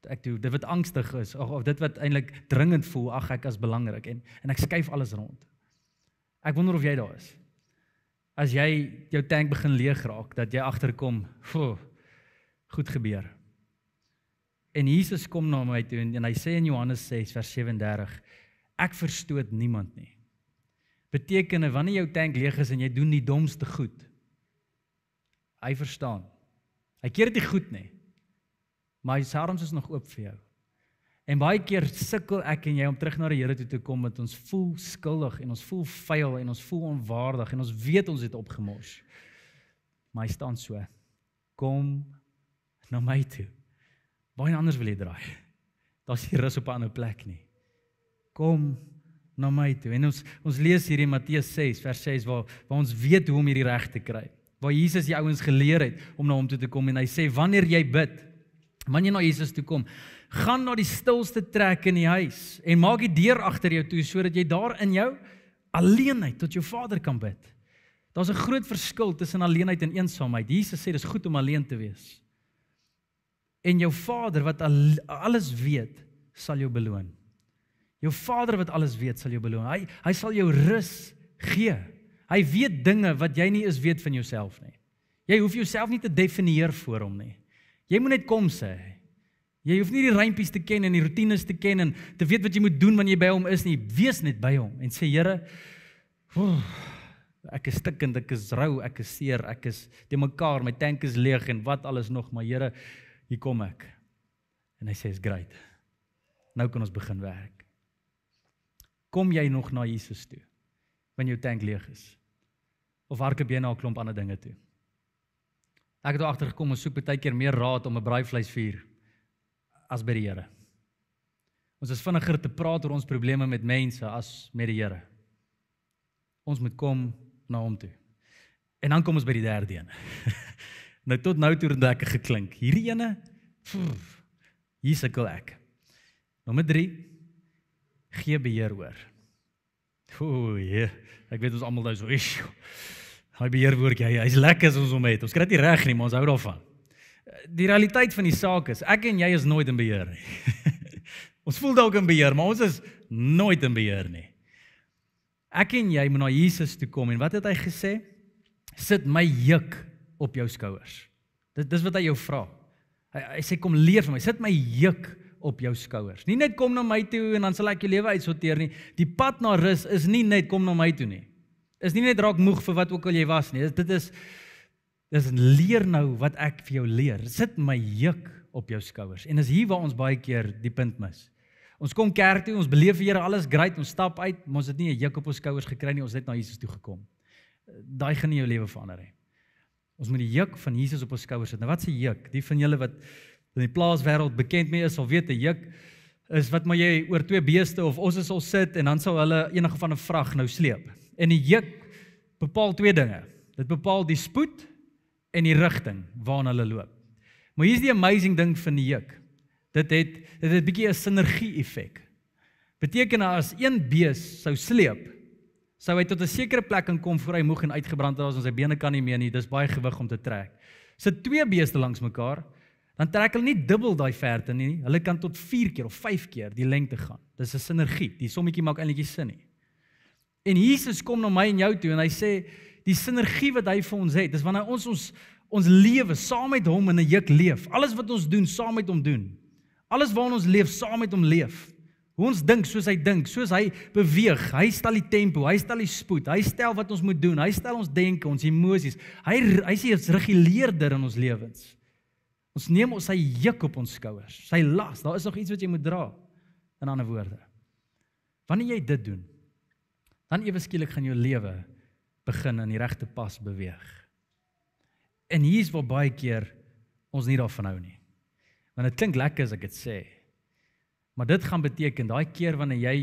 Ek doen dit wat angstig is of, of dit wat eintlik dringend voel, ag ek as belangrik en en ek skuif alles rond. Ek wonder of jy daar is. As jy jou tank begin leeg raak dat jy agterkom, "Foo, goed gebeur." En Jesus kom na my toe en hy sê in Johannes 6 vers 37, "Ek verstoot niemand nie." Betekenne wanneer jou tank leeg is en jy doen die domste goed. Hy verstaan. Hy keer dit goed nie. Maar sy arms is nog oop vir jou. En baie keer sukkel ek en jy om terug na die Here toe te kom want ons voel skuldig en ons voel faal en ons voel onwaardig en ons weet ons het opgemors. Maar hy staan so. Kom na my toe. Baie anders wil jy draai. Daar's hier rus op 'n ander plek nie. Kom na my toe. En ons ons lees hier in Matteus 6 vers 6 waar waar ons weet hoe om hierdie reg te kry. Waar Jesus die ouens geleer het om na hom toe te kom en hy sê wanneer jy bid, wanneer jy na Jesus toe kom, gaan na die stilste trek in die huis en maak die deur agter jou toe sodat jy daar in jou alleenheid tot jou Vader kan bid. Daar's 'n groot verskil tussen alleenheid en eensaamheid. Jesus sê dis goed om alleen te wees. En jou Vader wat al, alles weet, sal jou beloon. Jou Vader wat alles weet, sal jou beloon. Hy hy sal jou rus gee. Hy weet dinge wat jy nie is weet van jouself nie. Jy hoef jouself nie te definieer vir hom nie. Jy moet net kom sê. Jy hoef nie die reimpies te ken en die rotines te ken en te weet wat jy moet doen wanneer jy by hom is nie. Wees net by hom en sê Here, ek is stikkend, ek is rou, ek is seer, ek is te mekaar, my tank is leeg en wat alles nog, maar Here, hier kom ek. En hy sê is great. Nou kan ons begin werk. Kom jy nog na Jesus toe wanneer jou tank leeg is? Of hardloop jy na 'n klomp ander dinge toe? Ek het agtergekom ons soek baie keer meer raad om 'n braaivleisvuur as by die Here. Ons is vinniger te praat oor ons probleme met mense as met die Here. Ons moet kom na hom toe. En dan kom ons by die derde een. nou tot nou toe het dit lekker geklink. Hierdie ene, pff, hier sukkel ek. Nommer 3 gee beheer oor. Ooh, yeah. ek weet ons almal daar nou so is. Hy beheer oor jy. Hy's lekker as ons hom het. Ons kry dit reg nie, maar ons hou daarvan. Die realiteit van die saak is, ek en jy is nooit in beheer nie. ons voel dalk in beheer, maar ons is nooit in beheer nie. Ek en jy moet na Jesus toe kom en wat het hy gesê? Sit my juk op jou skouers. Dit dis wat hy jou vra. Hy, hy sê kom leef vir my. Sit my juk op jou skouers. Nie net kom na my toe en dan sal ek jou lewe uitsorteer nie. Die pad na rus is nie net kom na my toe nie. Is nie net raak moeg vir wat ook al jy was nie. Dit is Dis leer nou wat ek vir jou leer. Sit my juk op jou skouers. En dis hier waar ons baie keer die punt mis. Ons kom kerk toe, ons beleef die Here alles great, ons stap uit, maar ons het nie 'n juk op ons skouers gekry nie, ons het net na Jesus toe gekom. Daai gaan nie jou lewe verander nie. Ons moet die juk van Jesus op ons skouers sit. Nou wat se juk? Die van julle wat in die plaaswêreld bekend mee is, sal weet 'n juk is wat maar jy oor twee beeste of ons is al sit en dan sal hulle enige van 'n vrag nou sleep. En die juk bepaal twee dinge. Dit bepaal die spoed en die rigting waarna hulle loop. Maar hier's die amazing ding van die juk. Dit het dit het 'n bietjie 'n sinergie effek. Beteken nou as een bees sou sleep, sou hy tot 'n sekere plek kan kom voor hy moeg en uitgebrand is en sy bene kan nie meer nie. Dis baie gewig om te trek. Sit so twee beeste langs mekaar, dan trek hulle nie dubbel daai verte nie. Hulle kan tot 4 keer of 5 keer die lengte gaan. Dis 'n sinergie. Die sommetjie maak eintlik sin nie. En Jesus kom na my en jou toe en hy sê die sinergie wat hy vir ons het. Dis wanneer ons ons ons lewe saam met hom in 'n juk leef. Alles wat ons doen, saam met hom doen. Alles waarna ons leef, saam met hom leef. Hoe ons dink, soos hy dink, soos hy beweeg. Hy stel die tempo, hy stel die spoed, hy stel wat ons moet doen. Hy stel ons denke, ons emosies. Hy hy's die reguleerder in ons lewens. Ons neem ons sy juk op ons skouers, sy las. Daar is nog iets wat jy moet dra. In ander woorde. Wanneer jy dit doen, dan ewe skielik gaan jou lewe begin in die regte pas beweeg. En hier's waar baie keer ons nie daarvan hou nie. Want dit klink lekker as ek dit sê. Maar dit gaan beteken daai keer wanneer jy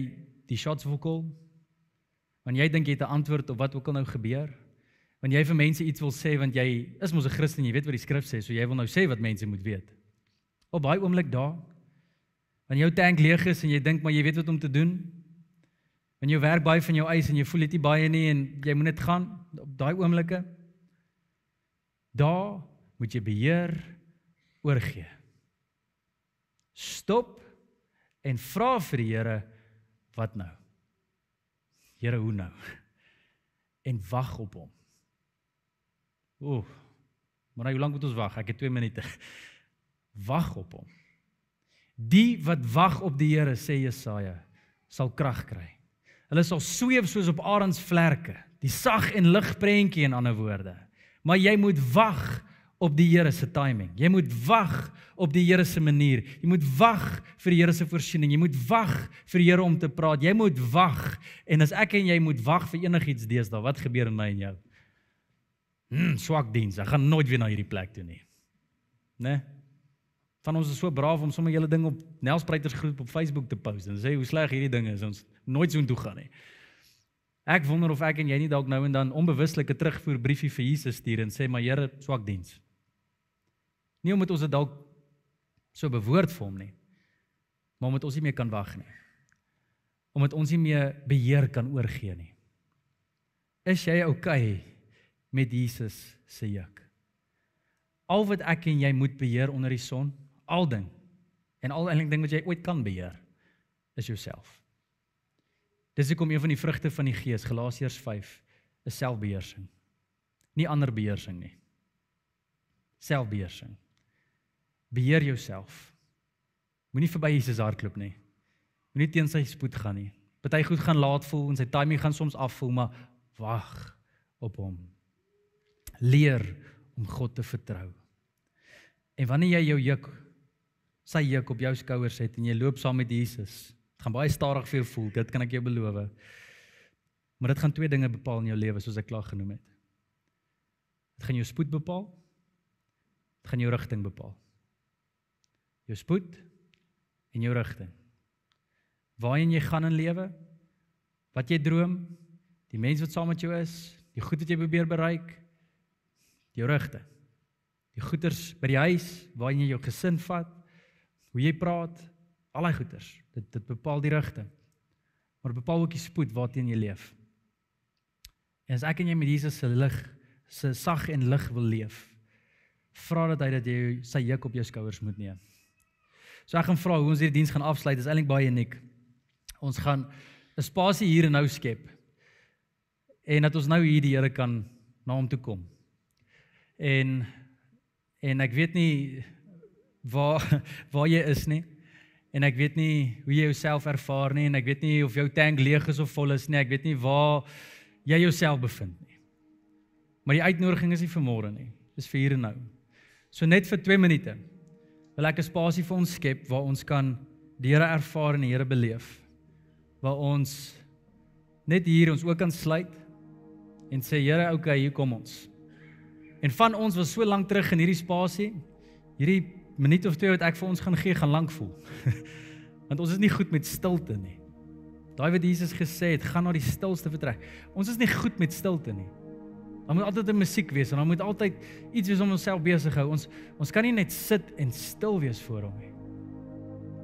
die shots vokol wanneer jy dink jy het 'n antwoord op wat ook al nou gebeur, wanneer jy vir mense iets wil sê want jy is mos 'n Christen, jy weet wat die skrif sê, so jy wil nou sê wat mense moet weet. Op daai oomblik daar wanneer jou tank leeg is en jy dink maar jy weet wat om te doen, en jy werk baie van jou eis en jy voel dit nie baie nie en jy moet net gaan op daai oomblikke daar moet jy beheer oorgee stop en vra vir die Here wat nou Here hoe nou en wag op hom ooh maar nou, hoe lank moet ons wag ek het 2 minute wag op hom die wat wag op die Here sê Jesaja sal krag kry Hulle sal sweef soos op arends vlerke, die sag en lig prentjie in ander woorde. Maar jy moet wag op die Here se timing. Jy moet wag op die Here se manier. Jy moet wag vir die Here se voorsiening. Jy moet wag vir die Here om te praat. Jy moet wag. En as ek en jy moet wag vir enigiets deesdae, wat gebeur in my en jou? Hm, swak diens. Ek gaan nooit weer na hierdie plek toe nie. Né? Nee? Van ons is so braaf om sommer julle ding op Nelspruiters groep op Facebook te post en sê hoe sleg hierdie ding is. Ons nooit so intoe gaan nie. Ek wonder of ek en jy nie dalk nou en dan onbewuslike terugvoer briefie vir Jesus stuur en sê maar Here, swak diens. Nie omdat ons dit dalk so bewoord vir hom nie, maar omdat ons nie meer kan wag nie. Omdat ons nie meer beheer kan oorgee nie. Is jy okay met Jesus se juk? Al wat ek en jy moet beheer onder die son, al ding en al enige ding wat jy ooit kan beheer, is jouself. Dis hoekom een van die vrugte van die Gees, Galasiërs 5, is selfbeheersing. Nie ander beheersing nie. Selfbeheersing. Beheer jouself. Moenie verby Jesus hardloop nie. Moenie teen sy spoed gaan nie. Party goed gaan laat voel en sy timing gaan soms afvoel, maar wag op hom. Leer om God te vertrou. En wanneer jy jou juk sy juk op jou skouers het en jy loop saam met Jesus, Dit gaan baie stadig vir jou voel, dit kan ek jou beloof. Maar dit gaan twee dinge bepaal in jou lewe soos ek klaar genoem het. Dit gaan jou spoed bepaal. Dit gaan jou rigting bepaal. Jou spoed en jou rigting. Waarheen jy gaan in lewe? Wat jy droom? Die mense wat saam met jou is? Die goed wat jy probeer bereik? Jou rigte. Die goeders by die huis, waarheen jy jou gesin vat, hoe jy praat, Al daai goeters, dit dit bepaal die rigting. Maar dit bepaal ook die spoed waarteen jy leef. En as ek en jy met Jesus se lig, se sag en lig wil leef, vra dat hy dat jy sy juk op jou skouers moet neem. So ek gaan vra hoe ons hierdie diens gaan afsluit. Dit is eintlik baie uniek. Ons gaan 'n spasie hier en nou skep. En dat ons nou hier die Here kan na hom toe kom. En en ek weet nie waar waar jy is nie en ek weet nie hoe jy jouself ervaar nie en ek weet nie of jou tank leeg is of vol is nie. Ek weet nie waar jy jouself bevind nie. Maar die uitnodiging is nie vir môre nie. Dis vir hier en nou. So net vir 2 minute wil ek 'n spasie vir ons skep waar ons kan die Here ervaar en die Here beleef. Waar ons net hier ons ook kan sluit en sê Here, okay, hier kom ons. En van ons was so lank terug in hierdie spasie, hierdie minuut of twee wat ek vir ons gaan gee gaan lank voel. Want ons is nie goed met stilte nie. Daai wat Jesus gesê het, gaan na die stilste vertrek. Ons is nie goed met stilte nie. Daar moet altyd 'n musiek wees en daar moet altyd iets wees om onsself besig hou. Ons ons kan nie net sit en stil wees voor hom nie.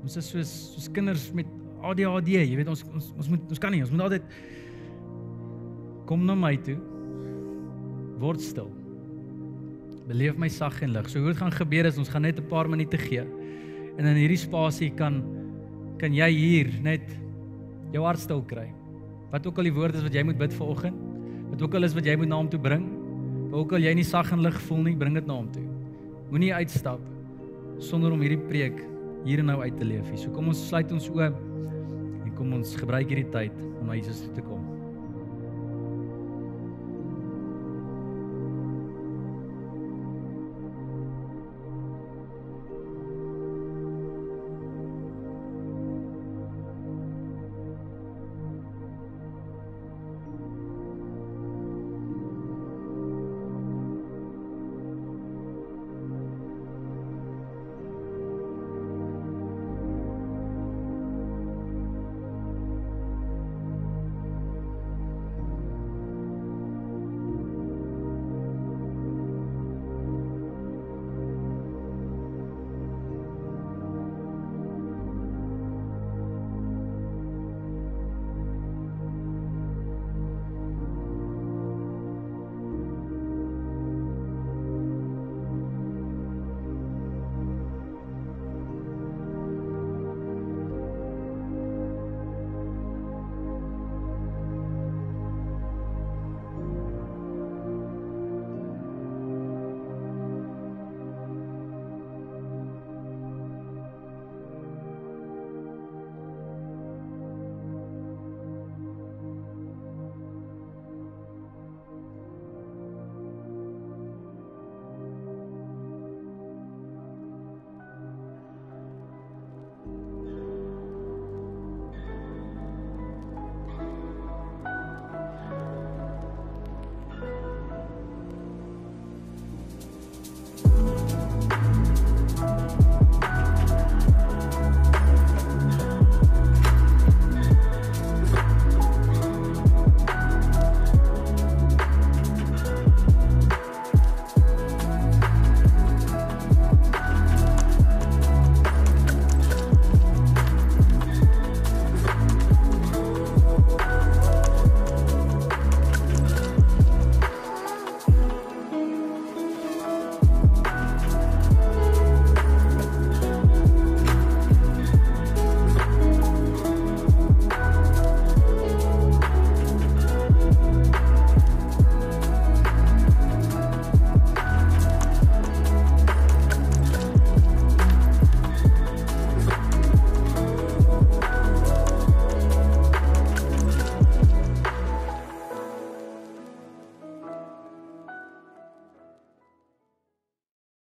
Ons is soos soos kinders met ADHD, jy weet ons ons ons moet ons kan nie, ons moet altyd kom na my toe word stil beleef my sag en lig. So hoe dit gaan gebeur is ons gaan net 'n paar minute gee. En in hierdie spasie kan kan jy hier net jou hart stil kry. Wat ook al die woord is wat jy moet bid vanoggend, wat ook al is wat jy moet na hom toe bring, maar ook al jy nie sag en lig voel nie, bring dit na hom toe. Moenie uitstap sonder om hierdie preek hier en nou uit te leef nie. So kom ons sluit ons oë en kom ons gebruik hierdie tyd om na Jesus toe te kom.